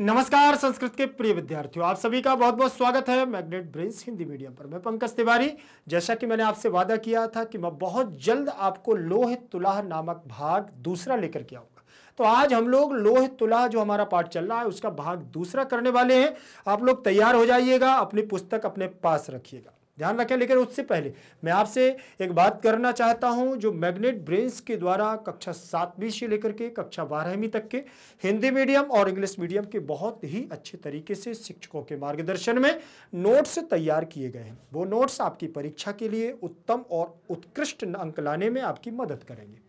नमस्कार संस्कृत के प्रिय विद्यार्थियों आप सभी का बहुत बहुत स्वागत है मैग्नेट ब्रेन्स हिंदी मीडियम पर मैं पंकज तिवारी जैसा कि मैंने आपसे वादा किया था कि मैं बहुत जल्द आपको लोह तुलाह नामक भाग दूसरा लेकर के आऊँगा तो आज हम लोग लोह तुलाह जो हमारा पाठ चल रहा है उसका भाग दूसरा करने वाले हैं आप लोग तैयार हो जाइएगा अपनी पुस्तक अपने पास रखिएगा ध्यान रखें लेकिन उससे पहले मैं आपसे एक बात करना चाहता हूं जो मैग्नेट ब्रेन्स के द्वारा कक्षा सातवीं से लेकर के कक्षा बारहवीं तक के हिंदी मीडियम और इंग्लिश मीडियम के बहुत ही अच्छे तरीके से शिक्षकों के मार्गदर्शन में नोट्स तैयार किए गए हैं वो नोट्स आपकी परीक्षा के लिए उत्तम और उत्कृष्ट अंक लाने में आपकी मदद करेंगे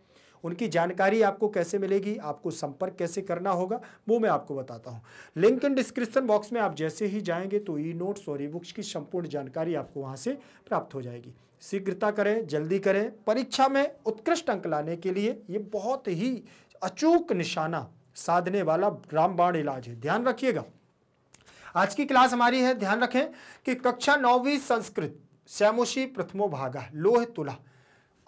उनकी जानकारी आपको कैसे मिलेगी आपको संपर्क कैसे करना होगा वो मैं आपको बताता हूँ लिंक इन डिस्क्रिप्शन बॉक्स में आप जैसे ही जाएंगे तो ई नोट्स और ई बुक्स की संपूर्ण जानकारी आपको वहाँ से प्राप्त हो जाएगी शीघ्रता करें जल्दी करें परीक्षा में उत्कृष्ट अंक लाने के लिए ये बहुत ही अचूक निशाना साधने वाला रामबाण इलाज है ध्यान रखिएगा आज की क्लास हमारी है ध्यान रखें कि कक्षा नौवीं संस्कृत श्यामोशी प्रथमो भागा लोह तुला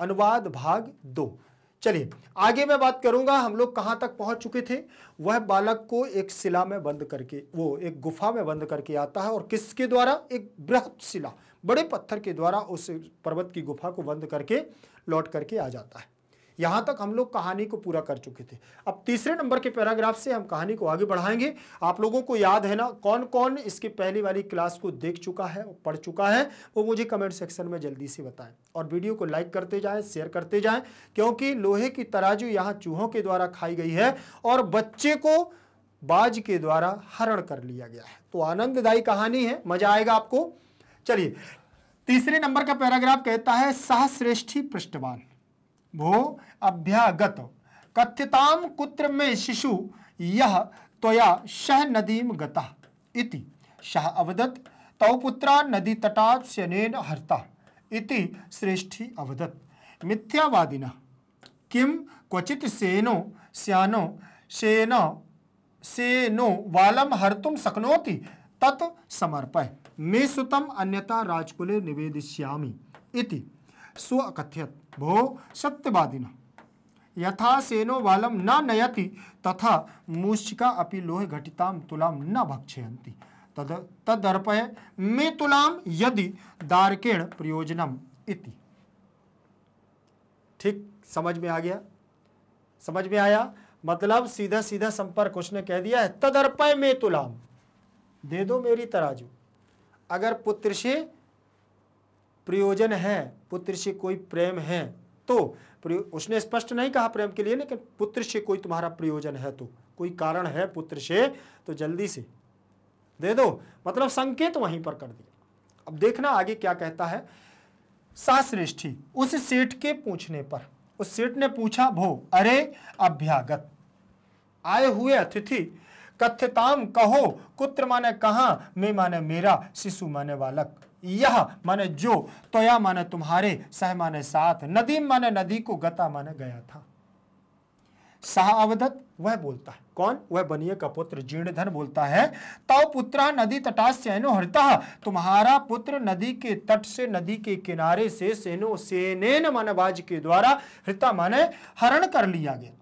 अनुवाद भाग दो चलिए आगे मैं बात करूंगा हम लोग कहाँ तक पहुंच चुके थे वह बालक को एक शिला में बंद करके वो एक गुफा में बंद करके आता है और किसके द्वारा एक बृहत शिला बड़े पत्थर के द्वारा उस पर्वत की गुफा को बंद करके लौट करके आ जाता है यहाँ तक हम लोग कहानी को पूरा कर चुके थे अब तीसरे नंबर के पैराग्राफ से हम कहानी को आगे बढ़ाएंगे आप लोगों को याद है ना कौन कौन इसकी पहली वाली क्लास को देख चुका है पढ़ चुका है वो मुझे कमेंट सेक्शन में जल्दी से बताएं और वीडियो को लाइक करते जाएं शेयर करते जाएं क्योंकि लोहे की तराजू यहाँ चूहों के द्वारा खाई गई है और बच्चे को बाज के द्वारा हरण कर लिया गया है तो आनंददायी कहानी है मजा आएगा आपको चलिए तीसरे नंबर का पैराग्राफ कहता है सहश्रेष्ठी पृष्ठवान भो अभ्यागत कथ्यताम कुत्र में शिशु यह त्वया शह नदीम गता इति शह अवदत तव पुत्रा नदी तटा शनेन हर्ता इति श्रेष्ठी अवदत मिथ्यावादिना किम क्वचित सेनो स्यानो सेन सेनो वालम हर्तुम सकनोति तत् समर्पय मे सुतम अन्यता राजकुले निवेदिष्यामि इति स्व अकथ्यत भो सत्यवादिना यथा सेनो बालम न नयति तथा मूषिका अपि लोह घटिताम तुलाम न भक्षयती तद तदर्पय मे तुलाम यदि दारकेण प्रयोजनम इति ठीक समझ में आ गया समझ में आया मतलब सीधा सीधा संपर्क उसने कह दिया है तदर्पय मे तुलाम दे दो मेरी तराजू अगर पुत्र से प्रयोजन है पुत्र से कोई प्रेम है तो उसने स्पष्ट नहीं कहा प्रेम के लिए लेकिन पुत्र से कोई तुम्हारा प्रयोजन है तो कोई कारण है पुत्र से तो जल्दी से दे दो मतलब संकेत वहीं पर कर दिया अब देखना आगे क्या कहता है साश्रेष्ठी उस सेठ के पूछने पर उस सेठ ने पूछा भो अरे अभ्यागत आए हुए अतिथि कथ्यताम कहो कुत्र माने कहा मैं माने मेरा शिशु माने बालक यह माने जो तोया माने तुम्हारे सह माने साथ नदीम माने नदी को गता माने गया था सह अवधत वह बोलता है कौन वह बनिए का पुत्र जीर्णधन बोलता है तव पुत्र नदी तटास सेनो हरता तुम्हारा पुत्र नदी के तट से नदी के किनारे से सेनो सेनेन बाज के द्वारा हृता माने हरण कर लिया गया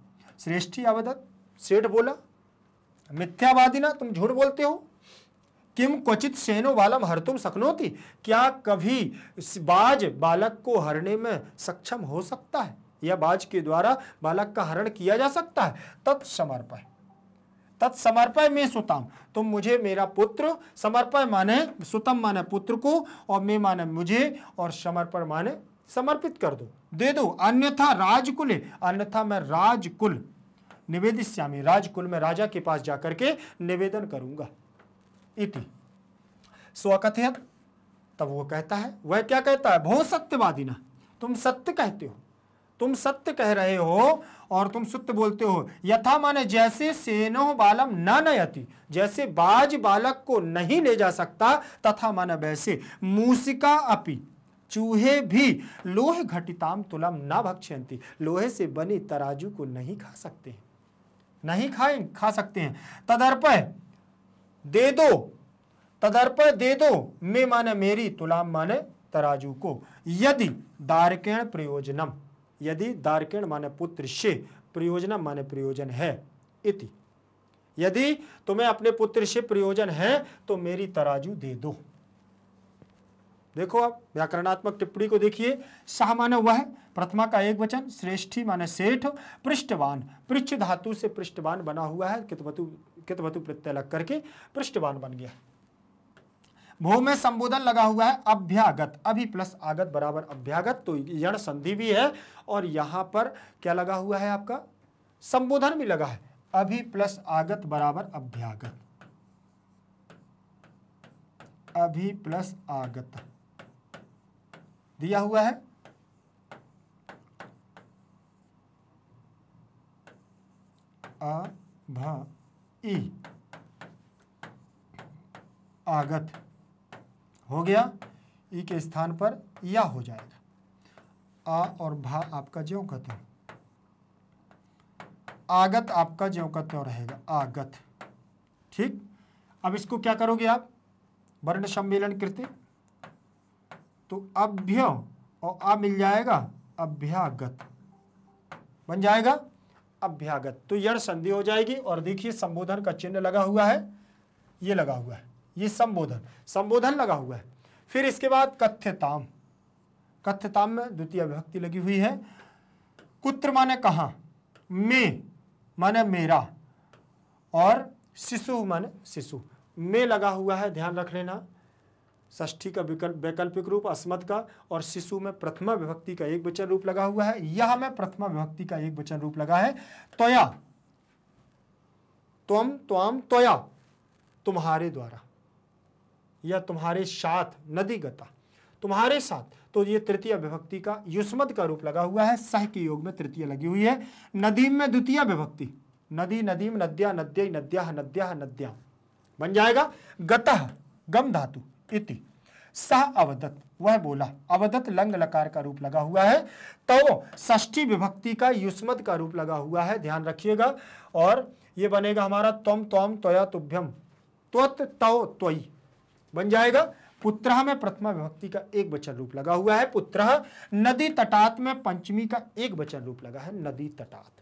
श्रेष्ठी अवधत सेठ बोला मिथ्यावादी ना तुम झूठ बोलते हो किम क्वचित सेनो बालम हर तुम सकनोती क्या कभी बाज बालक को हरने में सक्षम हो सकता है या बाज के द्वारा बालक का हरण किया जा सकता है तत्समर्पय तत्समर्पय में सुताम तुम मुझे मेरा पुत्र समर्पय माने सुतम माने पुत्र को और मैं माने मुझे और समर्पण माने समर्पित कर दो दे दो अन्यथा राजकुल अन्यथा मैं राजकुल निवेदित श्यामी राजकुल में राजा के पास जाकर के निवेदन करूंगा इति स्वकथ तब वो कहता है वह क्या कहता है बहुत सत्यवादी ना तुम सत्य कहते हो तुम सत्य कह रहे हो और तुम सत्य बोलते हो यथा माने जैसे सेनो बालम न नयति जैसे बाज बालक को नहीं ले जा सकता तथा माने वैसे मूसिका अपि चूहे भी लोह घटिताम तुलम न भक्षयंती लोहे से बनी तराजू को नहीं खा सकते हैं नहीं खाए खा सकते हैं तदर्पय दे दो तदर्पण दे दो मे माने मेरी तुलाम माने तराजू को यदि दारकेण प्रयोजनम यदि दारकेण माने पुत्र से प्रयोजनम माने प्रयोजन है इति यदि तुम्हें अपने पुत्र से प्रयोजन है तो मेरी तराजू दे दो देखो आप व्याकरणात्मक टिप्पणी को देखिए सह माने वह प्रथमा का एक वचन श्रेष्ठी माने सेठ पृष्ठवान पृष्ठ धातु से पृष्ठवान बना हुआ है कितवतु कितवतु प्रत्यय लग करके पृष्ठवान बन गया भू में संबोधन लगा हुआ है अभ्यागत अभी प्लस आगत बराबर अभ्यागत तो यण संधि भी है और यहां पर क्या लगा हुआ है आपका संबोधन भी लगा है अभी प्लस आगत बराबर अभ्यागत अभी प्लस आगत दिया हुआ है आ भा ई आगत हो गया ई के स्थान पर या हो जाएगा आ और भा आपका ज्यो कत्यो आगत आपका ज्यो कत्यो रहेगा आगत ठीक अब इसको क्या करोगे आप वर्ण सम्मेलन कृत्य तो अभ्य और आ मिल जाएगा अभ्यागत बन जाएगा अभ्यागत तो यण संधि हो जाएगी और देखिए संबोधन का चिन्ह लगा हुआ है ये लगा हुआ है ये संबोधन संबोधन लगा हुआ है फिर इसके बाद कथ्यताम कथ्यताम में द्वितीय विभक्ति लगी हुई है कुत्र माने कहा में माने मेरा और शिशु माने शिशु में लगा हुआ है ध्यान रख लेना ष्ठी का विकल्प वैकल्पिक रूप अस्मत का और शिशु में प्रथमा विभक्ति का एक वचन रूप लगा हुआ है यह में प्रथमा विभक्ति का एक वचन रूप लगा है त्वया त्वम त्वाम त्वया तुम्हारे द्वारा या तुम्हारे साथ नदी गता तुम्हारे साथ तो ये तृतीय विभक्ति का युष्मद का रूप लगा हुआ है सह के योग में तृतीय लगी हुई है नदीम में द्वितीय विभक्ति नदी नदीम नद्या नद्य नद्या नद्या नद्या बन जाएगा गत गम धातु इति सह अवदत वह बोला अवदत लंग लकार का रूप लगा हुआ है तो ष्ठी विभक्ति का युष्मद का रूप लगा हुआ है ध्यान रखिएगा और ये बनेगा हमारा तम तोम तोया तुभ्यम त्वत तव त्वयी बन जाएगा पुत्र में प्रथमा विभक्ति का एक वचन रूप लगा हुआ है पुत्र नदी तटात में पंचमी का एक वचन रूप लगा है नदी तटात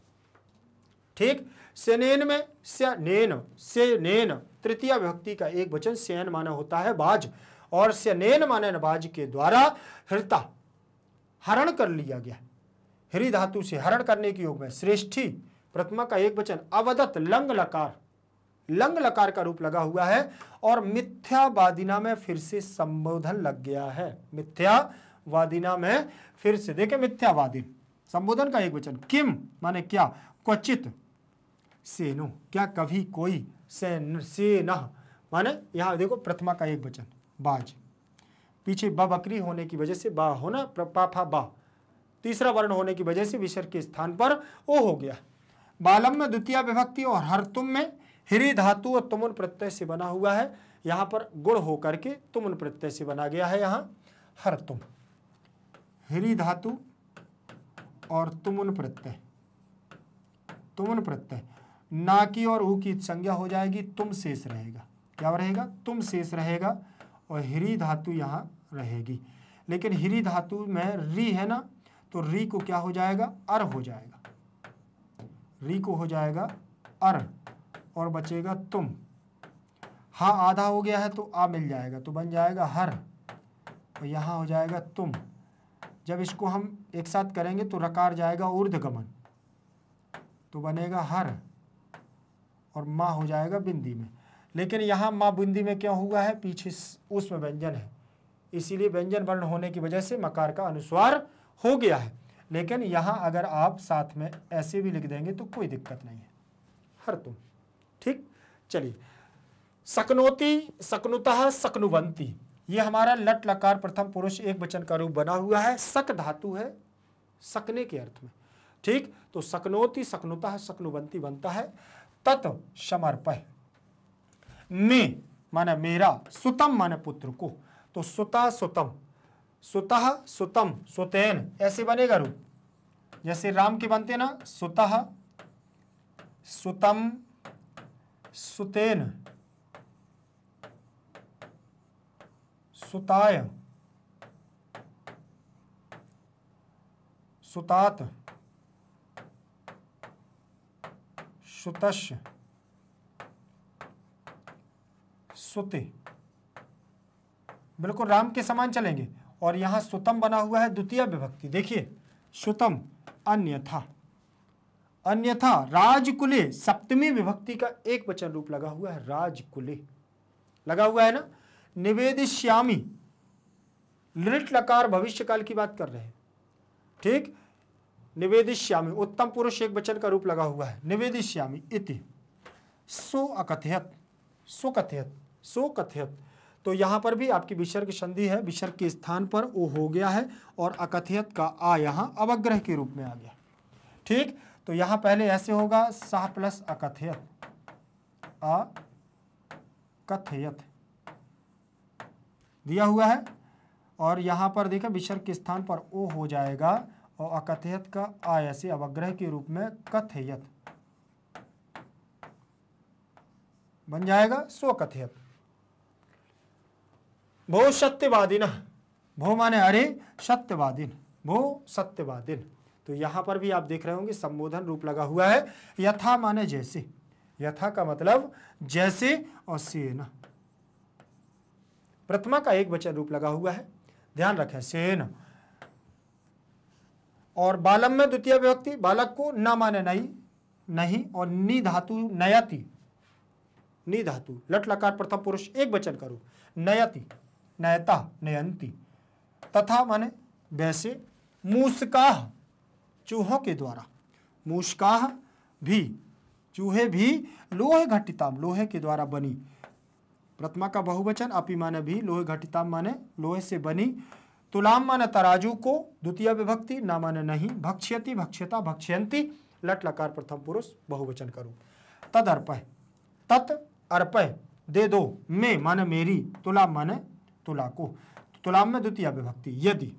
ठीक सेनेन में स्यनेन सेनेन तृतीय विभक्ति का एक वचन सेन माना होता है बाज और सेनेन माने बाज के द्वारा हृता हरण कर लिया गया हृदातु धातु से हरण करने के योग में श्रेष्ठी प्रथमा का एक वचन अवदत लंग लकार लंग लकार का रूप लगा हुआ है और मिथ्यावादिना में फिर से संबोधन लग गया है मिथ्यावादिना में फिर से देखे मिथ्यावादी संबोधन का एक वचन किम माने क्या क्वचित सेनु क्या कभी कोई सेन सेन माने यहां देखो प्रथमा का एक वचन बाज पीछे बा बकरी होने की वजह से बा होना पाफा बा तीसरा वर्ण होने की वजह से विसर्ग के स्थान पर ओ हो गया बालम में द्वितीय विभक्ति और हरतुम में हिरी धातु और तुमन प्रत्यय से बना हुआ है यहां पर गुण होकर के तुमन प्रत्यय से बना गया है यहां हर तुम हिरी धातु और तुमन प्रत्यय तुमन प्रत्यय ना की और ऊ की संज्ञा हो जाएगी तुम शेष रहेगा क्या रहेगा तुम शेष रहेगा और हिरी धातु यहां रहेगी लेकिन हिरी धातु में री है ना तो री को क्या हो जाएगा अर हो जाएगा री को हो जाएगा अर और बचेगा तुम हा आधा हो गया है तो आ मिल जाएगा तो बन जाएगा हर और यहाँ हो जाएगा तुम जब इसको हम एक साथ करेंगे तो रकार जाएगा ऊर्धगमन तो बनेगा हर और माँ हो जाएगा बिंदी में लेकिन यहाँ माँ बिंदी में क्या हुआ है पीछे उसमें व्यंजन है इसीलिए व्यंजन वर्ण होने की वजह से मकार का अनुस्वार हो गया है लेकिन यहाँ अगर आप साथ में ऐसे भी लिख देंगे तो कोई दिक्कत नहीं है हर तुम ठीक चलिए सकनोती सकनुतः सकनुवंती ये हमारा लट लकार प्रथम पुरुष एक वचन का रूप बना हुआ है सक धातु है सकने के अर्थ में ठीक तो सकनोती सकनुतः सकनुवंती बनता है तत् समर्पय मे माने मेरा सुतम माने पुत्र को तो सुता सुतम सुतः सुतम सुतेन ऐसे बनेगा रूप जैसे राम के बनते ना सुतः सुतम सुतेन सुताय सुतात सुतश सुते बिल्कुल राम के समान चलेंगे और यहां सुतम बना हुआ है द्वितीय विभक्ति देखिए सुतम अन्यथा अन्यथा राजकुले सप्तमी विभक्ति का एक वचन रूप लगा हुआ है राजकुले लगा हुआ है ना निवेदिश्यामी लिट लकार भविष्य काल की बात कर रहे हैं ठीक निवेदिश्यामी उत्तम पुरुष एक वचन का रूप लगा हुआ है निवेदिश्यामी इति सो अकथयत सो कथयत सो कथयत तो यहां पर भी आपकी विसर्ग संधि है विसर्ग के स्थान पर वो हो गया है और अकथयत का आ यहां अवग्रह के रूप में आ गया ठीक तो यहां पहले ऐसे होगा सह प्लस अकथयत अकथयत दिया हुआ है और यहां पर देखे विसर्ग के स्थान पर ओ हो जाएगा और अकथयत का आ ऐसे अवग्रह के रूप में कथयत बन जाएगा सो कथयत भो सत्यवादिन भो माने अरे सत्यवादिन भो सत्यवादिन तो यहां पर भी आप देख रहे होंगे संबोधन रूप लगा हुआ है यथा माने जैसे यथा का मतलब जैसे और सेना प्रथमा का एक वचन रूप लगा हुआ है ध्यान रखें सेन और बालम में द्वितीय व्यक्ति बालक को न माने नहीं नहीं और नी धातु नयति नी धातु लट लकार प्रथम पुरुष एक वचन करो नयति नयता नयंती तथा माने वैसे मूसका चूहों के द्वारा मूषकाह भी चूहे भी लोहे घटिताम लोहे के द्वारा बनी प्रतिमा का बहुवचन अपी माने भी लोहे घटिताम माने लोहे से बनी तुलाम माने तराजू को द्वितीय विभक्ति ना माने नहीं भक्ष्यति भक्ष्यता भक्ष्यंती लट लकार प्रथम पुरुष बहुवचन करो तद अर्पय तत् अर्पय दे दो मैं माने मेरी तुलाम माने तुला को तुलाम में द्वितीय विभक्ति यदि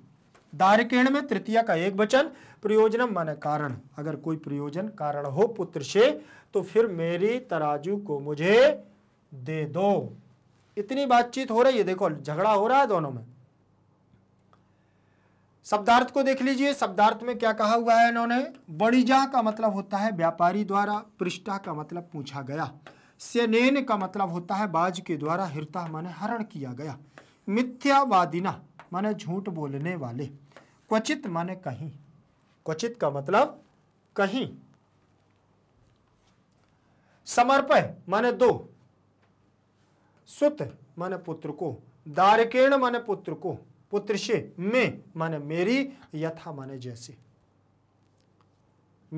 दारिकेण में तृतीया का एक वचन प्रयोजनम माने कारण अगर कोई प्रयोजन कारण हो पुत्र से तो फिर मेरी तराजू को मुझे दे दो इतनी बातचीत हो रही है देखो झगड़ा हो रहा है दोनों में शब्दार्थ को देख लीजिए शब्दार्थ में क्या कहा हुआ है इन्होंने बड़ीजा का मतलब होता है व्यापारी द्वारा पृष्ठा का मतलब पूछा गया सेनेन का मतलब होता है बाज के द्वारा हिरता माने हरण किया गया मिथ्यावादिना माने झूठ बोलने वाले क्वचित माने कहीं क्वचित का मतलब कहीं समर्पय माने दो सुत माने पुत्र को दारकेण माने पुत्र को पुत्र से में माने मेरी यथा माने जैसे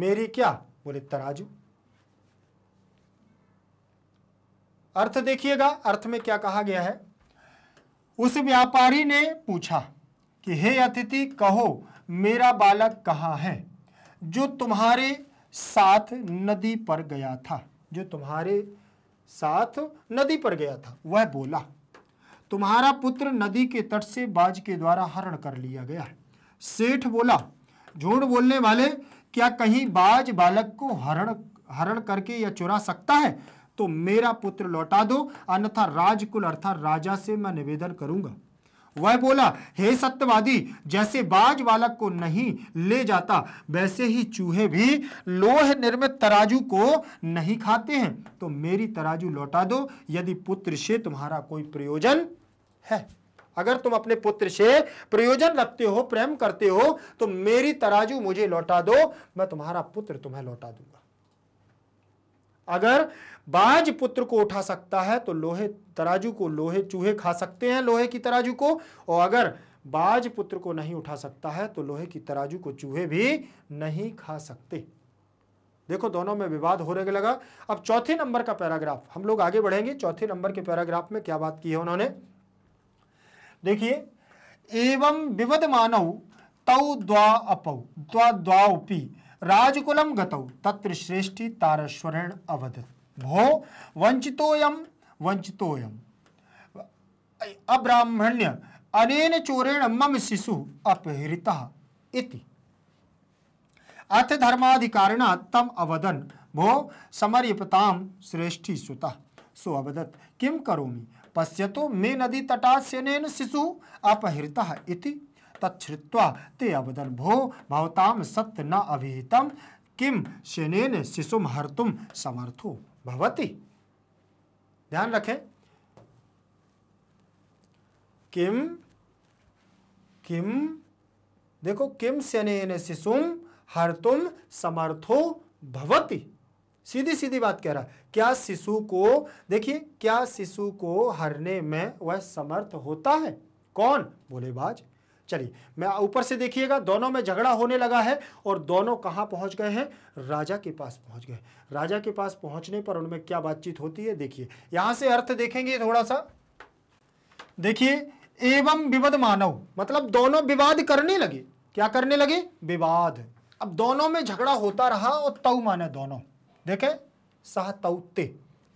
मेरी क्या बोले तराजू अर्थ देखिएगा अर्थ में क्या कहा गया है उस व्यापारी ने पूछा कि हे अतिथि कहो मेरा बालक कहाँ है जो तुम्हारे साथ नदी पर गया था जो तुम्हारे साथ नदी पर गया था वह बोला तुम्हारा पुत्र नदी के तट से बाज के द्वारा हरण कर लिया गया सेठ बोला झूठ बोलने वाले क्या कहीं बाज बालक को हरण हरण करके या चुरा सकता है तो मेरा पुत्र लौटा दो अन्यथा राजकुल अर्थात राजा से मैं निवेदन करूंगा वह बोला हे सत्यवादी जैसे बाज बालक को नहीं ले जाता वैसे ही चूहे भी लोह निर्मित तराजू को नहीं खाते हैं तो मेरी तराजू लौटा दो यदि पुत्र से तुम्हारा कोई प्रयोजन है अगर तुम अपने पुत्र से प्रयोजन रखते हो प्रेम करते हो तो मेरी तराजू मुझे लौटा दो मैं तुम्हारा पुत्र तुम्हें लौटा दूंगा अगर बाज पुत्र को उठा सकता है तो लोहे तराजू को लोहे चूहे खा सकते हैं लोहे की तराजू को और अगर बाज पुत्र को नहीं उठा सकता है तो लोहे की तराजू को चूहे भी नहीं खा सकते देखो दोनों में विवाद होने लगा अब चौथे नंबर का पैराग्राफ हम लोग आगे बढ़ेंगे चौथे नंबर के पैराग्राफ में क्या बात की है उन्होंने देखिए एवं विवद मानव तव द्वा अपौ द्वा द्वापी राजकुलम गतौ तत्र श्रेष्ठि तारस्वरेण अवदत भो वंचितोयम वंचितोयम अब्राह्मण्य अनेन चोरेण मम शिशु अपहृता इति अथ धर्माधिकारिणा तम अवदन भो समर्यपताम श्रेष्ठि सुता सो अवदत किम करोमि पश्यतो मे नदी तटास्यनेन शिशु अपहृता इति तच्छ्रुवा ते अवदर्भो भवताम सत्य न अभिहितम किम सेनेन शिशु हर्तुम समर्थो भवती ध्यान रखें किम किम देखो किम सेनेन शिशुम तुम समर्थो भवती सीधी सीधी बात कह रहा क्या शिशु को देखिए क्या शिशु को हरने में वह समर्थ होता है कौन बाज चलिए मैं ऊपर से देखिएगा दोनों में झगड़ा होने लगा है और दोनों कहाँ पहुँच गए हैं राजा के पास पहुँच गए राजा के पास पहुँचने पर उनमें क्या बातचीत होती है देखिए यहाँ से अर्थ देखेंगे थोड़ा सा देखिए एवं विवाद मानव मतलब दोनों विवाद करने लगे क्या करने लगे विवाद अब दोनों में झगड़ा होता रहा और तऊ माने दोनों देखे सह तऊते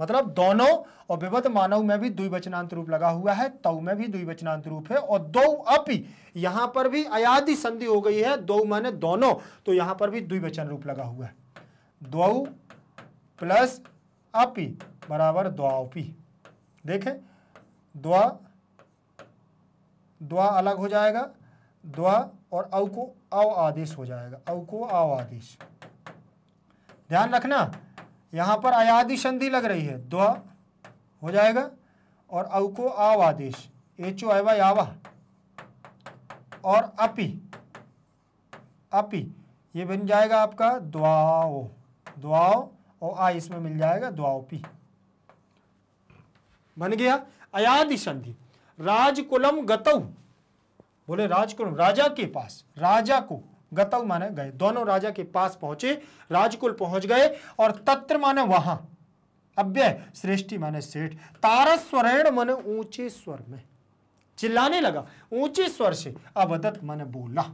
मतलब दोनों और विभत मानव में भी द्विवचनांत रूप लगा हुआ है तव में भी द्विवचनांत रूप है और दो अपि यहां पर भी अयादि संधि हो गई है दो माने दोनों तो यहां पर भी द्विवचन रूप लगा हुआ है द्वौ प्लस अपि बराबर द्वापी देखें द्वा द्वा अलग हो जाएगा द्वा और अव को अव आदेश हो जाएगा अव को अव आदेश ध्यान रखना यहां पर अयादि संधि लग रही है द्व हो जाएगा और अवको को आव आदेश एचो आवा यावा और अपी अपी ये बन जाएगा आपका द्वाओ द्वाओ और आ इसमें मिल जाएगा द्वाओपी बन गया अयादि संधि राजकुलम गतऊ बोले राजकुलम राजा के पास राजा को गतल माने गए दोनों राजा के पास पहुंचे राजकुल पहुंच गए और तत्र माने वहां अव्यय सृष्टि माने सेठ तारस्वरण माने ऊंचे स्वर में चिल्लाने लगा ऊंचे स्वर से अवदत माने बोला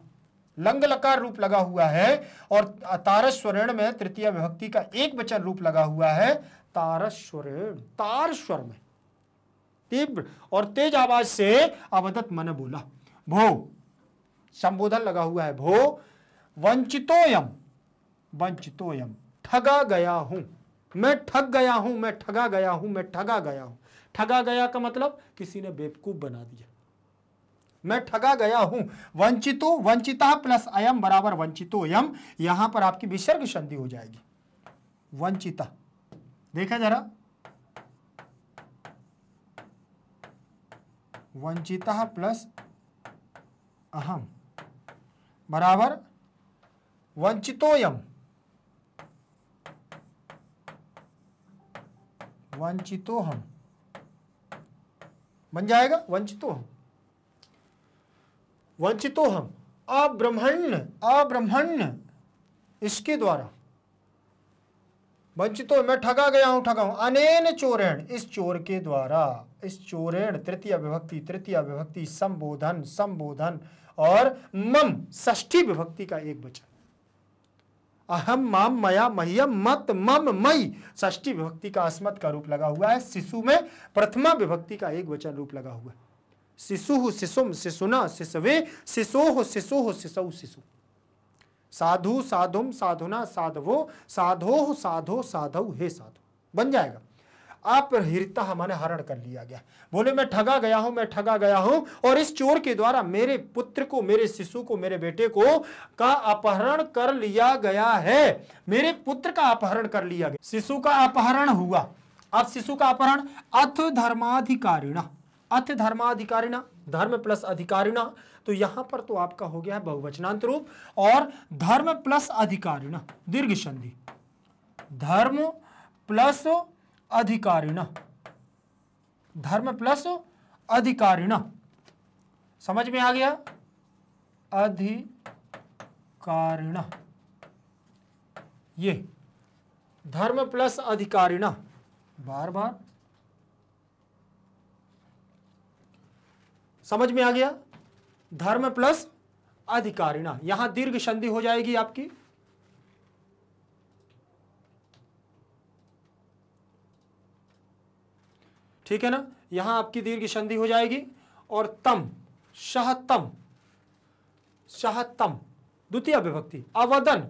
लंग लकार रूप लगा हुआ है और तारस्वरण में तृतीय विभक्ति का एक वचन रूप लगा हुआ है तारस्वरण तार स्वर में तीव्र और तेज आवाज से अवदत मन बोला भो संबोधन लगा हुआ है भो वंचितोयम वंचितोयम ठगा गया हूं मैं ठग गया हूं मैं ठगा गया हूं मैं ठगा गया हूं ठगा गया का मतलब किसी ने बेवकूफ बना दिया मैं ठगा गया हूं वंचितो वंचिता प्लस अयम बराबर वंचितो यम यहां पर आपकी विसर्ग संधि हो जाएगी वंचिता देखा जरा वंचिता प्लस अहम बराबर वंचितोयम वंचितो हम बन जाएगा वंचितो हम वंचितो हम अब्रह्मण्य अब्रह्मण्य इसके द्वारा वंचितो मैं ठगा गया हूं ठगा हूं अनेन चोरेण इस चोर के द्वारा इस चोरेण तृतीय विभक्ति तृतीय विभक्ति संबोधन संबोधन और मम ष्ठी विभक्ति का एक वचन अहम माम मया मह्यम मत मम मई ष्ठी विभक्ति का अस्मत का रूप लगा हुआ है शिशु में प्रथमा विभक्ति का एक वचन रूप लगा हुआ है शिशु शिशुम शिशुना शिशवे शिशोह शिशोह शिशु शिशु साधु साधुम साधुना साधवो साधो साधो साधव हे साधु बन जाएगा आप हिरता हरण कर लिया गया बोले मैं ठगा गया हूं मैं ठगा गया हूं और इस चोर के द्वारा मेरे पुत्र को मेरे शिशु को मेरे बेटे को का अपहरण कर लिया गया है मेरे पुत्र का अपहरण कर लिया गया शिशु का अपहरण हुआ अब शिशु का अपहरण अथ धर्माधिकारिणा अथ धर्माधिकारिणा धर्म प्लस अधिकारिणा तो यहां पर तो आपका हो गया है बहुवचनांत रूप और धर्म प्लस अधिकारिणा दीर्घ संधि धर्म प्लस अधिकारिण धर्म प्लस अधिकारिण समझ में आ गया अधिकारिण ये धर्म प्लस अधिकारिण बार बार समझ में आ गया धर्म प्लस अधिकारिणा यहां दीर्घ संधि हो जाएगी आपकी ठीक है ना यहां आपकी दीर्घ संधि हो जाएगी और तम शहतम शहतम द्वितीय विभक्ति अवदन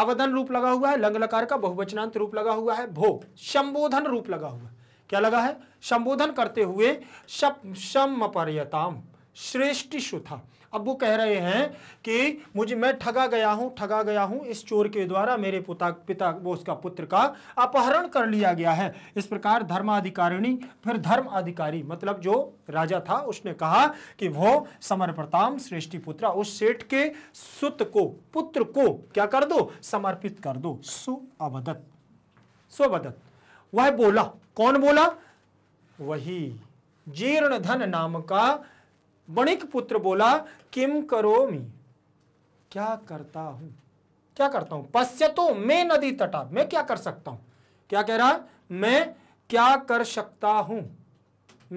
अवदन रूप लगा हुआ है लंग लकार का बहुवचनांत रूप लगा हुआ है भो संबोधन रूप लगा हुआ है क्या लगा है संबोधन करते हुए शप शम पर्यताम श्रेष्ठ था अब वो कह रहे हैं कि मुझे मैं ठगा गया हूँ ठगा गया हूँ इस चोर के द्वारा मेरे पुता पिता वो उसका पुत्र का अपहरण कर लिया गया है इस प्रकार धर्माधिकारिणी फिर धर्म अधिकारी मतलब जो राजा था उसने कहा कि वो समर श्रेष्ठ पुत्र उस सेठ के सुत को पुत्र को क्या कर दो समर्पित कर दो सुअवदत सुअवदत वह बोला कौन बोला वही जीर्ण धन नाम का वणिक पुत्र बोला किम करो मी क्या करता हूं क्या करता हूं तो मैं नदी तटा मैं क्या कर सकता हूं क्या कह रहा मैं क्या कर सकता हूं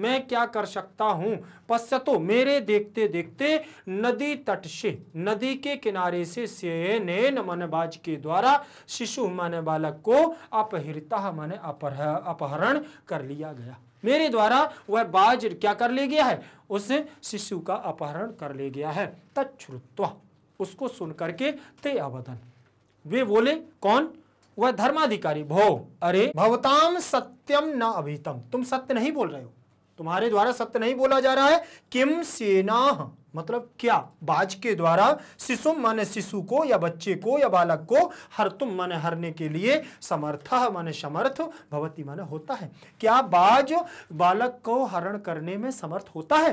मैं क्या कर सकता हूं तो मेरे देखते देखते नदी तट से नदी के किनारे से मन बाज के द्वारा शिशु माने बालक को अपहृता माने अपहरण कर लिया गया मेरे द्वारा वह बाज क्या कर ले गया है उस शिशु का अपहरण कर ले गया है तत्श्रुत्वा उसको सुन करके ते अवधन वे बोले कौन वह धर्माधिकारी भो अरे भवताम सत्यम न अभितम तुम सत्य नहीं बोल रहे हो तुम्हारे द्वारा सत्य नहीं बोला जा रहा है किम सेना मतलब क्या बाज के द्वारा शिशु मन शिशु को या बच्चे को या बालक को हर तुम मन हरने के लिए समर्थ मन समर्थ भवती मन होता है क्या बाज बालक को हरण करने में समर्थ होता है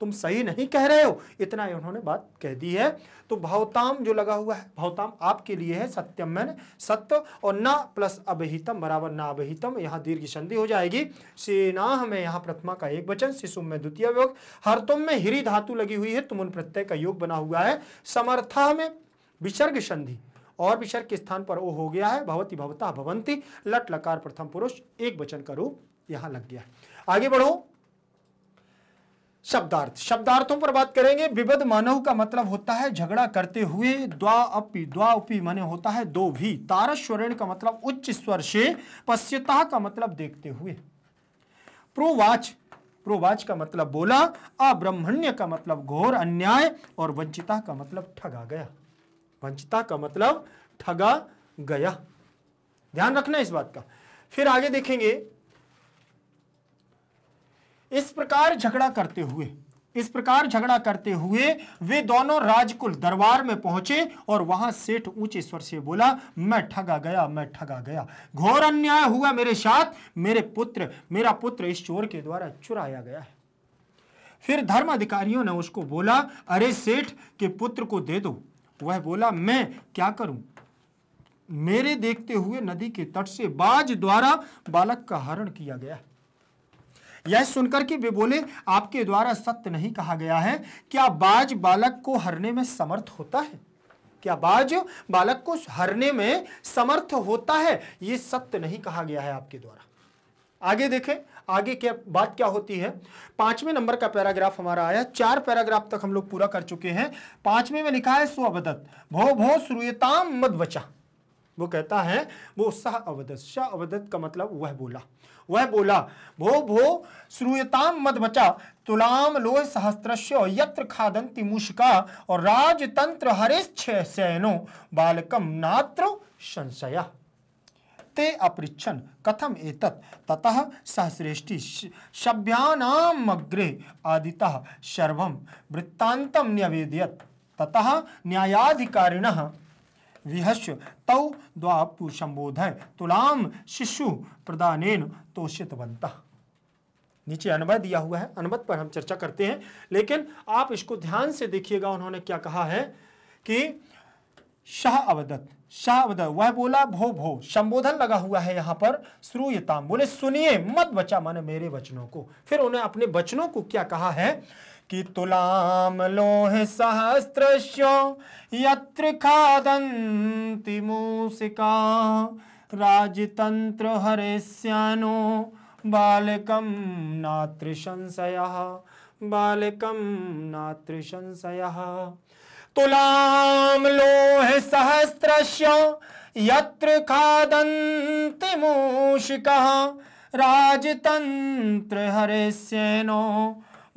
तुम सही नहीं कह रहे हो इतना ही उन्होंने बात कह दी है तो भावताम जो लगा हुआ है भावताम आपके लिए है सत्यम मैंने सत्य और ना प्लस अभिहितम बराबर ना अभिहितम यहाँ दीर्घ संधि हो जाएगी सेनाह में यहाँ प्रथमा का एक वचन शिशु में द्वितीय योग हरतुम में हिरी धातु लगी हुई है तुम उन प्रत्यय का योग बना हुआ है समर्था में विसर्ग संधि और विसर्ग के स्थान पर ओ हो गया है भवती भवता भवंती लट लकार प्रथम पुरुष एक वचन का रूप यहाँ लग गया है आगे बढ़ो शब्दार्थ शब्दार्थों पर बात करेंगे विविध मानव का मतलब होता है झगड़ा करते हुए द्वा अपी द्वा उपी माने होता है दो भी तारस्वरण का मतलब उच्च स्वर से पश्यता का मतलब देखते हुए प्रोवाच प्रोवाच का मतलब बोला अब्रह्मण्य का मतलब घोर अन्याय और वंचिता का मतलब ठगा गया वंचिता का मतलब ठगा गया ध्यान रखना इस बात का फिर आगे देखेंगे इस प्रकार झगड़ा करते हुए इस प्रकार झगड़ा करते हुए वे दोनों राजकुल दरबार में पहुंचे और वहां सेठ ऊंचे स्वर से बोला मैं ठगा गया मैं ठगा गया घोर अन्याय हुआ मेरे साथ मेरे पुत्र मेरा पुत्र इस चोर के द्वारा चुराया गया है फिर धर्म अधिकारियों ने उसको बोला अरे सेठ के पुत्र को दे दो वह बोला मैं क्या करूं मेरे देखते हुए नदी के तट से बाज द्वारा बालक का हरण किया गया है यह सुनकर के वे बोले आपके द्वारा सत्य नहीं कहा गया है क्या बाज बालक को हरने में समर्थ होता है क्या बाज बालक को हरने में समर्थ होता है ये सत्य नहीं कहा गया है आपके द्वारा आगे देखें आगे क्या बात क्या होती है पांचवें नंबर का पैराग्राफ हमारा आया चार पैराग्राफ तक हम लोग पूरा कर चुके हैं पांचवें में लिखा है स्वबदत भो भो श्रुयताम मद वचा वो कहता है वो सह अवदत सह अवदत का मतलब वह बोला वह बोला भो भो श्रूयताम मधमचा तुलाम लोह सहस्त्रश्य यत्र खादंति मुष्का और राजतंत्र हरिश्च सैनो बालकम नात्र संशया ते अपृछन कथम एतत् ततः सहश्रेष्ठी शभ्यानाम अग्रे आदिता सर्व वृत्तांतम न्यवेदयत ततः न्यायाधिकारिणः विहस्य तौ द्वापु संबोधय तुलाम शिशु प्रदानेन तोषित बनता नीचे अनुवाद दिया हुआ है अनुवाद पर हम चर्चा करते हैं लेकिन आप इसको ध्यान से देखिएगा उन्होंने क्या कहा है कि शाह अवदत शाह अवदत वह बोला भो भो संबोधन लगा हुआ है यहां पर श्रूयताम बोले सुनिए मत बचा माने मेरे वचनों को फिर उन्हें अपने वचनों को क्या कहा है कि तुलाम लोह सहस्रश्यो यत्र खादन्ति मूसिका राजतंत्र हरेस्यानो बालकम नात्र संशयः बालकम नात्र संशयः तुलाम लोह सहस्रश्य यत्र खादन्ति मूषिकः राजतंत्र हरेस्यनो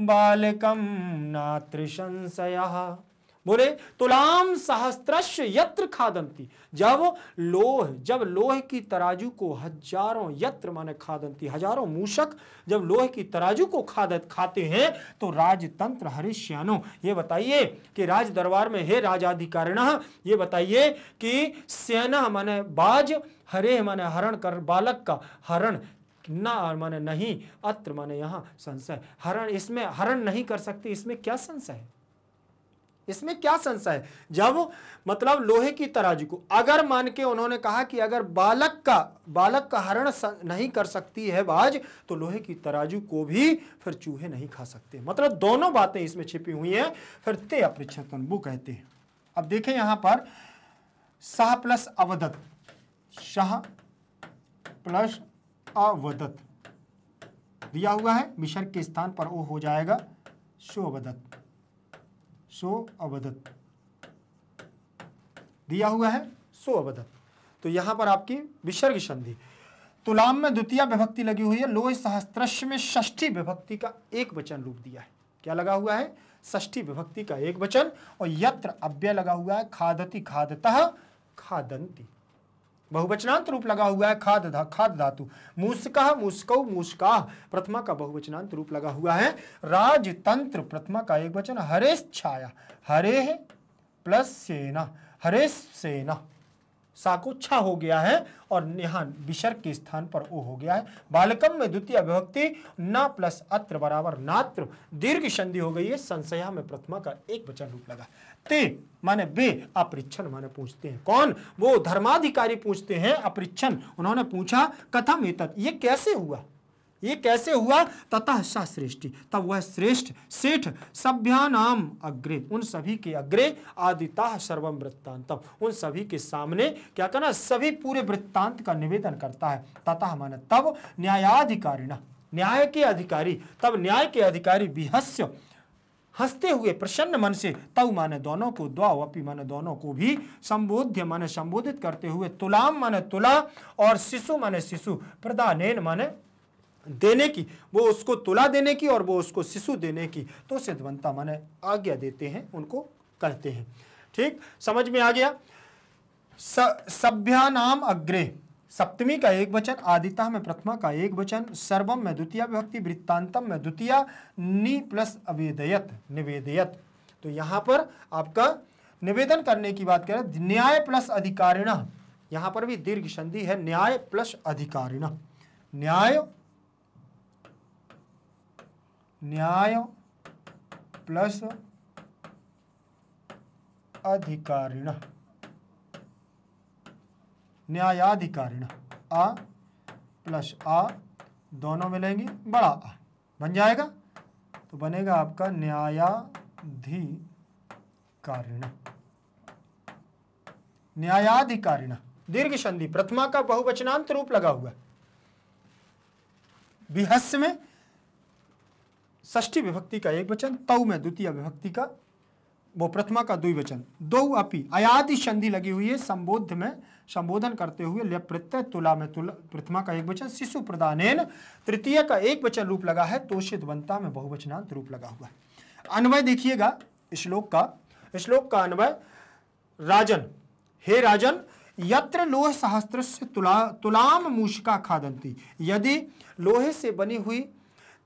बालकम नात्र संशय बोले तुलाम सहस्त्रश यत्र खादंती जब लोह जब लोह की तराजू को हजारों यत्र माने खादंती हजारों मूषक जब लोह की तराजू को खाद खाते हैं तो राजतंत्र हरिश्यानो ये बताइए कि राज दरबार में हे राजाधिकारिण ये बताइए कि सेना माने बाज हरे माने हरण कर बालक का हरण न माने नहीं अत्र माने यहाँ संशय हरण इसमें हरण नहीं कर सकती इसमें क्या संशय है इसमें क्या संशय है जब मतलब लोहे की तराजू को अगर मान के उन्होंने कहा कि अगर बालक का बालक का हरण नहीं कर सकती है बाज तो लोहे की तराजू को भी फिर चूहे नहीं खा सकते मतलब दोनों बातें इसमें छिपी हुई हैं फिर ते अपृक्ष वो कहते हैं अब देखें यहां पर शाह प्लस अवदत शाह प्लस अवदत दिया हुआ है मिशर के स्थान पर ओ हो जाएगा शो अवदत शो अवदत दिया हुआ है सो अवदत तो यहां पर आपकी विसर्ग संधि तुलाम में द्वितीय विभक्ति लगी हुई है लोह सहस्त्रश में षष्ठी विभक्ति का एक वचन रूप दिया है क्या लगा हुआ है षष्ठी विभक्ति का एक वचन और यत्र अव्यय लगा हुआ है खादति खादतः खादंती बहुवचनांत रूप लगा हुआ है खाद धा खाद धातु मूसका मूसकौ मूसका प्रथमा का बहुवचनांत रूप लगा हुआ है राजतंत्र प्रथमा का एक वचन हरेश छाया हरे प्लस सेना हरेश सेना साको छा हो गया है और यहाँ विसर्ग के स्थान पर ओ हो गया है बालकम में द्वितीय अभिभक्ति ना प्लस अत्र बराबर नात्र दीर्घ संधि हो गई है संशया में प्रथमा का एक वचन रूप लगा ते माने वे अपरिच्छन माने पूछते हैं कौन वो धर्माधिकारी पूछते हैं अपरिच्छन उन्होंने पूछा कथम एतत् ये कैसे हुआ ये कैसे हुआ ततः सा श्रेष्ठी तब वह श्रेष्ठ सेठ सभ्या नाम अग्रे उन सभी के अग्रे आदिता सर्वम वृत्तांत उन सभी के सामने क्या करना सभी पूरे वृत्तांत का निवेदन करता है ततः माने तब न्यायाधिकारिणा न्याय के अधिकारी तब न्याय के अधिकारी विहस्य हंसते हुए प्रसन्न मन से तव माने दोनों को अपी माने दोनों को भी संबोध्य माने संबोधित करते हुए तुलाम माने तुला और शिशु माने शिशु प्रदान माने देने की वो उसको तुला देने की और वो उसको शिशु देने की तो सिद्धवंता माने आज्ञा देते हैं उनको कहते हैं ठीक समझ में आ गया सभ्या नाम अग्रे सप्तमी का एक वचन आदिता में प्रथमा का एक वचन सर्वम में द्वितीय विभक्ति वृत्तांतम में द्वितीय नी प्लस अवेदयत निवेदयत तो यहां पर आपका निवेदन करने की बात करें न्याय प्लस अधिकारिण यहां पर भी दीर्घ संधि है न्याय प्लस अधिकारिण न्याय न्याय प्लस अधिकारिण न्यायाधिकारिण आ प्लस आ दोनों मिलेंगे बड़ा आ बन जाएगा तो बनेगा आपका न्यायाधिकारिण न्यायाधिकारिण दीर्घ संधि प्रथमा का बहुवचनांत रूप लगा हुआ विहस्य में ष्ठी विभक्ति का एक वचन तव में द्वितीय विभक्ति का वो प्रथमा का द्विवचन दो अपि अयादि संधि लगी हुई है संबोध में संबोधन करते हुए प्रत्यय तुला में तुला प्रथमा का एक वचन शिशु प्रदान तृतीय का एक वचन रूप लगा है तोषितवंता में बहुवचनांत रूप लगा हुआ है अन्वय देखिएगा श्लोक का श्लोक का अन्वय राजन हे राजन यत्र लोह सहस्त्र से तुला तुलाम मूषिका खादंती यदि लोहे से बनी हुई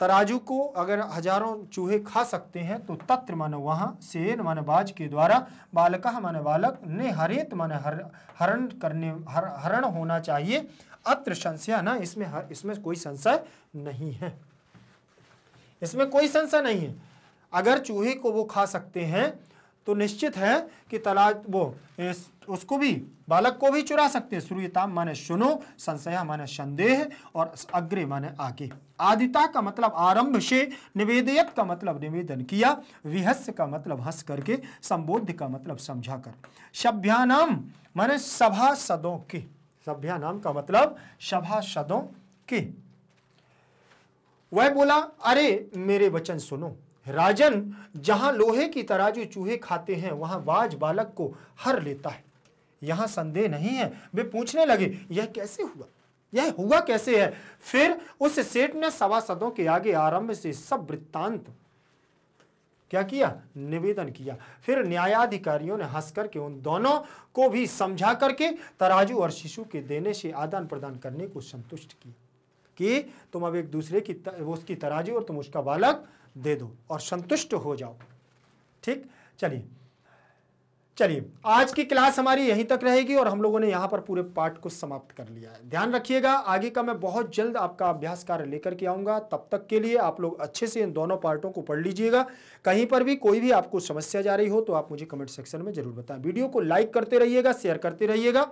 तराजू को अगर हजारों चूहे खा सकते हैं तो तत्र माने वहाँ शेर माने बाज के द्वारा बालका माने बालक ने हरेत माने हर हरण करने हर हरण होना चाहिए अत्र संशय ना इसमें हर इसमें कोई संशय नहीं है इसमें कोई संशय नहीं है अगर चूहे को वो खा सकते हैं तो निश्चित है कि तलाक वो इस, उसको भी बालक को भी चुरा सकते हैं श्रूयताम माने सुनो संशया माने संदेह और अग्रे माने आगे आदिता का मतलब आरंभ से निवेदयत का मतलब निवेदन किया विहस्य का मतलब हंस करके संबोध का मतलब समझा कर सभ्यानाम माने सभा सदों के सभ्यानाम का मतलब सभा सदों के वह बोला अरे मेरे वचन सुनो राजन जहां लोहे की तराजू चूहे खाते हैं वहां बाज बालक को हर लेता है यहां संदेह नहीं है वे पूछने लगे यह कैसे हुआ यह हुआ कैसे है फिर उस सेठ ने सदों के आगे आरंभ से सब वृत्तांत क्या किया निवेदन किया फिर न्यायाधिकारियों ने हंस करके उन दोनों को भी समझा करके तराजू और शिशु के देने से आदान प्रदान करने को संतुष्ट किया कि तुम अब एक दूसरे की उसकी तराजू और तुम उसका बालक दे दो और संतुष्ट हो जाओ ठीक चलिए चलिए आज की क्लास हमारी यहीं तक रहेगी और हम लोगों ने यहाँ पर पूरे पार्ट को समाप्त कर लिया है ध्यान रखिएगा आगे का मैं बहुत जल्द आपका अभ्यास कार्य लेकर के आऊँगा तब तक के लिए आप लोग अच्छे से इन दोनों पार्टों को पढ़ लीजिएगा कहीं पर भी कोई भी आपको समस्या जा रही हो तो आप मुझे कमेंट सेक्शन में ज़रूर बताएं वीडियो को लाइक करते रहिएगा शेयर करते रहिएगा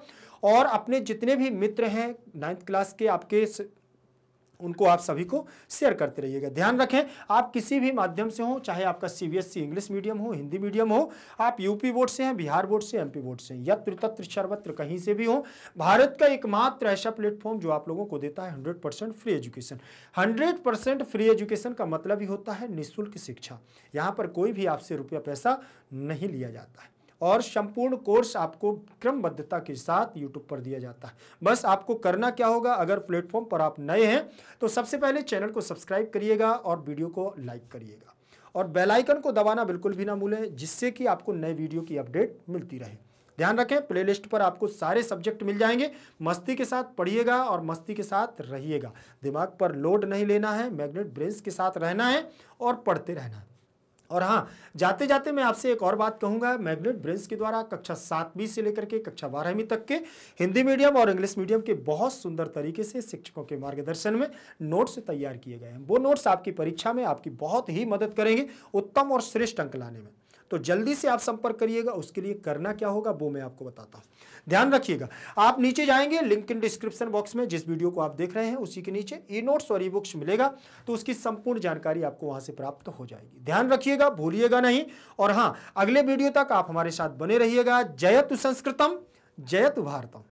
और अपने जितने भी मित्र हैं नाइन्थ क्लास के आपके उनको आप सभी को शेयर करते रहिएगा ध्यान रखें आप किसी भी माध्यम से हो चाहे आपका सीबीएसई इंग्लिश मीडियम हो हिंदी मीडियम हो आप यूपी बोर्ड से हैं बिहार बोर्ड से एमपी बोर्ड से यत्र तत्र सर्वत्र कहीं से भी हो भारत का एकमात्र ऐसा प्लेटफॉर्म जो आप लोगों को देता है hundred free education hundred free education का मतलब ही होता है निःशुल्क शिक्षा यहाँ पर कोई भी आपसे रुपया पैसा नहीं लिया जाता है और संपूर्ण कोर्स आपको क्रमबद्धता के साथ यूट्यूब पर दिया जाता है बस आपको करना क्या होगा अगर प्लेटफॉर्म पर आप नए हैं तो सबसे पहले चैनल को सब्सक्राइब करिएगा और वीडियो को लाइक करिएगा और बेलाइकन को दबाना बिल्कुल भी ना भूलें जिससे कि आपको नए वीडियो की अपडेट मिलती रहे ध्यान रखें प्लेलिस्ट पर आपको सारे सब्जेक्ट मिल जाएंगे मस्ती के साथ पढ़िएगा और मस्ती के साथ रहिएगा दिमाग पर लोड नहीं लेना है मैग्नेट ब्रेन्स के साथ रहना है और पढ़ते रहना है और हाँ जाते जाते मैं आपसे एक और बात कहूँगा मैग्नेट ब्रेंस के द्वारा कक्षा सातवीं से लेकर के कक्षा बारहवीं तक के हिंदी मीडियम और इंग्लिश मीडियम के बहुत सुंदर तरीके से शिक्षकों के मार्गदर्शन में नोट्स तैयार किए गए हैं वो नोट्स आपकी परीक्षा में आपकी बहुत ही मदद करेंगे उत्तम और श्रेष्ठ अंक लाने में तो जल्दी से आप संपर्क करिएगा उसके लिए करना क्या होगा वो मैं आपको बताता हूँ ध्यान रखिएगा आप नीचे जाएंगे लिंक इन डिस्क्रिप्शन बॉक्स में जिस वीडियो को आप देख रहे हैं उसी के नीचे ई नोट्स और ई बुक्स मिलेगा तो उसकी संपूर्ण जानकारी आपको वहां से प्राप्त हो जाएगी ध्यान रखिएगा भूलिएगा नहीं और हाँ अगले वीडियो तक आप हमारे साथ बने रहिएगा जयतु संस्कृतम जयतु भारतम